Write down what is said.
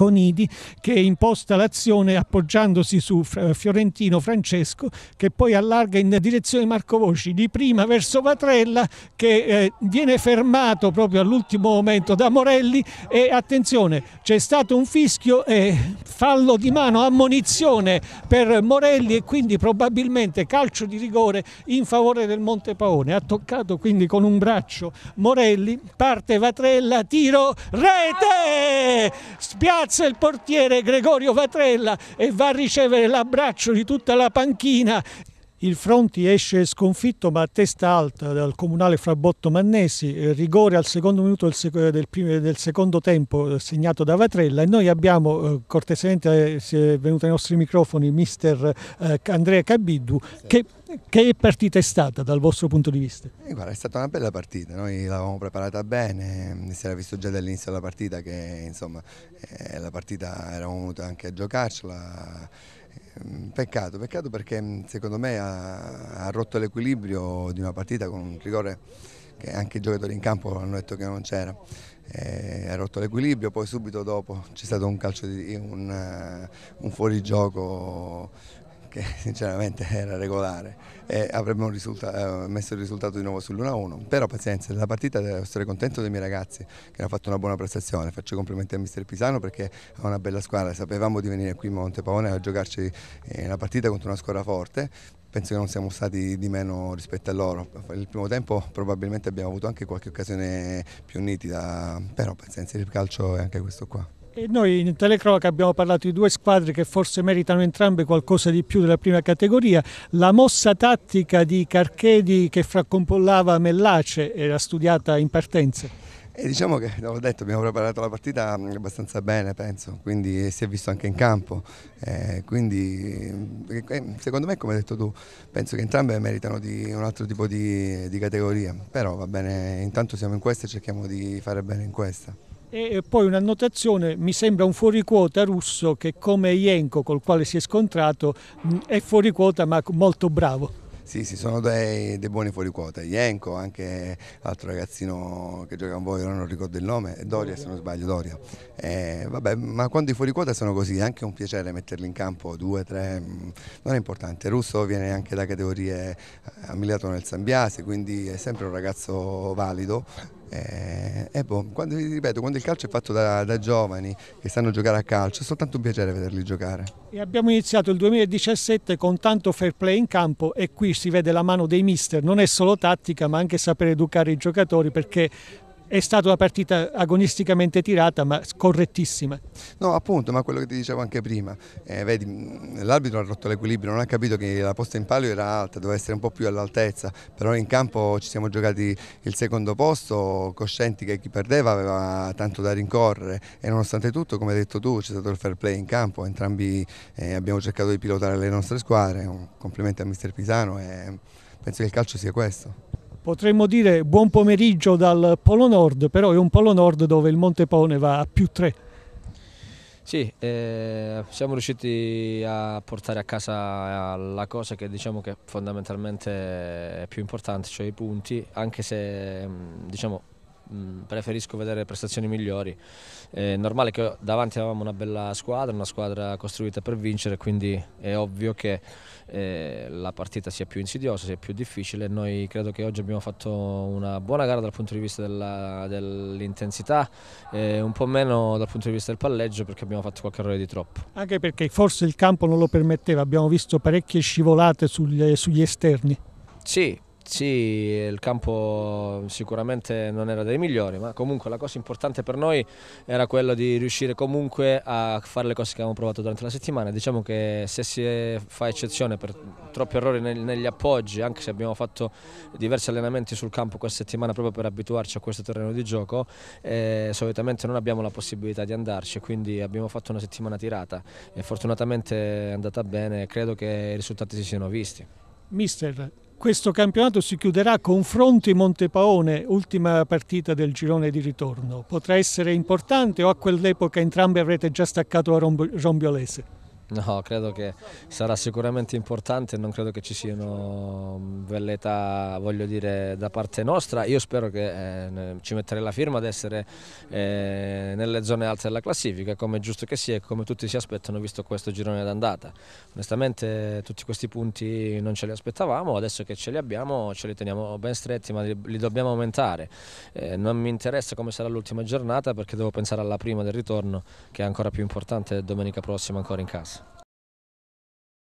Conidi che imposta l'azione appoggiandosi su eh, Fiorentino Francesco che poi allarga in direzione Marco Voci di prima verso Vatrella che eh, viene fermato proprio all'ultimo momento da Morelli e attenzione c'è stato un fischio e fallo di mano ammonizione per Morelli e quindi probabilmente calcio di rigore in favore del Monte Paone ha toccato quindi con un braccio Morelli parte Vatrella tiro rete spiazza piazza il portiere Gregorio Vatrella e va a ricevere l'abbraccio di tutta la panchina. Il Fronti esce sconfitto ma a testa alta dal comunale Frabotto Mannesi, eh, rigore al secondo minuto del, sec del, del secondo tempo eh, segnato da Vatrella e noi abbiamo eh, cortesemente, eh, si è venuto ai nostri microfoni, mister eh, Andrea Cabiddu che che partita è stata dal vostro punto di vista? Eh, guarda, è stata una bella partita, noi l'avevamo preparata bene, eh, si era visto già dall'inizio della partita che insomma eh, la partita eravamo venuti anche a giocarcela. Ehm, peccato, peccato perché mm, secondo me ha, ha rotto l'equilibrio di una partita con un rigore che anche i giocatori in campo hanno detto che non c'era. Eh, ha rotto l'equilibrio, poi subito dopo c'è stato un calcio di un, eh, un fuorigioco che sinceramente era regolare e avremmo eh, messo il risultato di nuovo sull'1-1, però pazienza, la partita devo essere contento dei miei ragazzi che hanno fatto una buona prestazione, faccio complimenti a mister Pisano perché ha una bella squadra, sapevamo di venire qui in Monte Montepaone a giocarci una eh, partita contro una squadra forte, penso che non siamo stati di meno rispetto a loro. Nel primo tempo probabilmente abbiamo avuto anche qualche occasione più nitida, però pazienza, il calcio è anche questo qua. E noi in telecronaca abbiamo parlato di due squadre che forse meritano entrambe qualcosa di più della prima categoria. La mossa tattica di Carchedi che fracompollava Mellace era studiata in partenza. E eh, diciamo che, l'ho detto, abbiamo preparato la partita mm, abbastanza bene, penso, quindi eh, si è visto anche in campo. Eh, quindi, eh, secondo me, come hai detto tu, penso che entrambe meritano di un altro tipo di, di categoria. Però va bene, intanto siamo in questa e cerchiamo di fare bene in questa. E poi un'annotazione, mi sembra un fuoriquota russo che come Jenko col quale si è scontrato mm, è fuoriquota ma molto bravo. Sì, sì, sono dei, dei buoni fuoriquota. quota. anche l'altro ragazzino che gioca con voi, non ricordo il nome, Doria se non sbaglio, Doria. Eh, vabbè, ma quando i fuoriquota sono così, è anche un piacere metterli in campo, due, tre, mm, non è importante. Russo viene anche da categorie ha eh, Milano nel Sambiase, quindi è sempre un ragazzo valido, eh, eh boh, quando, ripeto, quando il calcio è fatto da, da, giovani che sanno giocare a calcio, è soltanto un piacere vederli giocare. E abbiamo iniziato il 2017 con tanto fair play in campo e qui si vede la mano dei mister, non è solo tattica ma anche sapere educare i giocatori perché è stata una partita agonisticamente tirata ma correttissima. No appunto ma quello che ti dicevo anche prima, eh, vedi l'arbitro ha rotto l'equilibrio, non ha capito che la posta in palio era alta, doveva essere un po' più all'altezza, però in campo ci siamo giocati il secondo posto coscienti che chi perdeva aveva tanto da rincorrere e nonostante tutto come hai detto tu c'è stato il fair play in campo, entrambi eh, abbiamo cercato di pilotare le nostre squadre, un complimento a mister Pisano e penso che il calcio sia questo potremmo dire buon pomeriggio dal Polo Nord, però è un Polo Nord dove il Monte Pone va a più tre. Sì, eh, siamo riusciti a portare a casa eh, la cosa che diciamo che fondamentalmente è più importante, cioè i punti, anche se mm, diciamo, Mm, preferisco vedere prestazioni migliori. È normale che davanti avevamo una bella squadra, una squadra costruita per vincere, quindi è ovvio che eh, la partita sia più insidiosa, sia più difficile. Noi credo che oggi abbiamo fatto una buona gara dal punto di vista dell'intensità, dell eh, un po' meno dal punto di vista del palleggio perché abbiamo fatto qualche errore di troppo. Anche perché forse il campo non lo permetteva, abbiamo visto parecchie scivolate sugli, sugli esterni. Sì, sì, il campo sicuramente non era dei migliori, ma comunque la cosa importante per noi era quella di riuscire comunque a fare le cose che abbiamo provato durante la settimana. Diciamo che se si fa eccezione per troppi errori negli appoggi, anche se abbiamo fatto diversi allenamenti sul campo questa settimana proprio per abituarci a questo terreno di gioco, eh, solitamente non abbiamo la possibilità di andarci, quindi abbiamo fatto una settimana tirata e fortunatamente è andata bene e credo che i risultati si siano visti. Mister, questo campionato si chiuderà con Fronti Montepaone, ultima partita del girone di ritorno. Potrà essere importante o a quell'epoca entrambi avrete già staccato a Rombiolese? No, credo che sarà sicuramente importante, non credo che ci siano mm, velletà, voglio dire, da parte nostra. Io spero che eh, ci metterei la firma ad essere eh, nelle zone alte della classifica, come è giusto che sia e come tutti si aspettano visto questo girone d'andata. Onestamente tutti questi punti non ce li aspettavamo, adesso che ce li abbiamo ce li teniamo ben stretti, ma li, li dobbiamo aumentare. Eh, non mi interessa come sarà l'ultima giornata perché devo pensare alla prima del ritorno, che è ancora più importante domenica prossima ancora in casa.